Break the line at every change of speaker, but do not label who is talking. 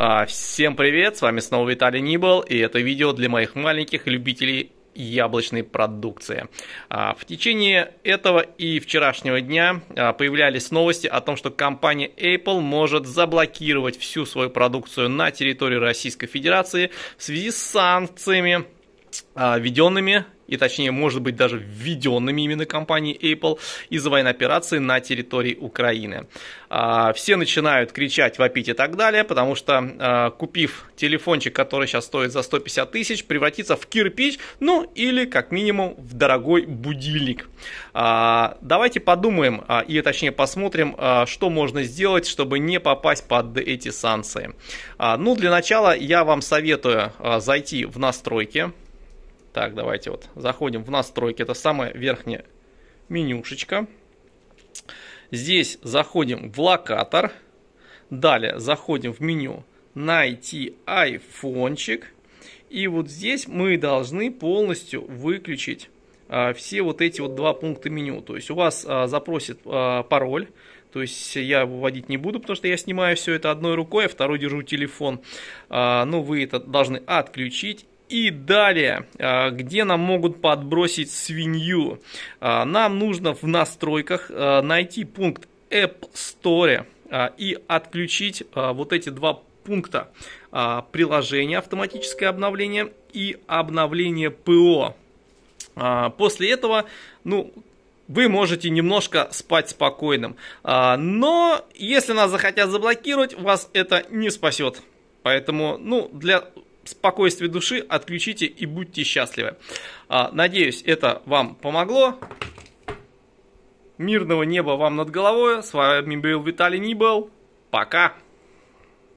А, всем привет, с вами снова Виталий Нибал, и это видео для моих маленьких любителей яблочной продукции. А, в течение этого и вчерашнего дня а, появлялись новости о том, что компания Apple может заблокировать всю свою продукцию на территории Российской Федерации в связи с санкциями, введенными и точнее, может быть, даже введенными именно компанией Apple из-за военной операции на территории Украины. А, все начинают кричать, вопить и так далее, потому что а, купив телефончик, который сейчас стоит за 150 тысяч, превратится в кирпич, ну или как минимум в дорогой будильник. А, давайте подумаем, и точнее посмотрим, что можно сделать, чтобы не попасть под эти санкции. Ну, для начала я вам советую зайти в настройки так, давайте вот заходим в настройки. Это самая верхняя менюшечка. Здесь заходим в локатор. Далее заходим в меню «Найти айфончик». И вот здесь мы должны полностью выключить а, все вот эти вот два пункта меню. То есть у вас а, запросит а, пароль. То есть я вводить не буду, потому что я снимаю все это одной рукой, а второй держу телефон. А, ну, вы это должны отключить и далее, а, где нам могут подбросить свинью? А, нам нужно в настройках а, найти пункт App Store и отключить вот эти два пункта приложение автоматическое обновление и обновление ПО. После этого, ну, вы можете немножко спать спокойным. Но если нас захотят заблокировать, вас это не спасет. Поэтому, ну, для спокойствие души, отключите и будьте счастливы. А, надеюсь, это вам помогло. Мирного неба вам над головой. С вами был Виталий Нибел. Пока!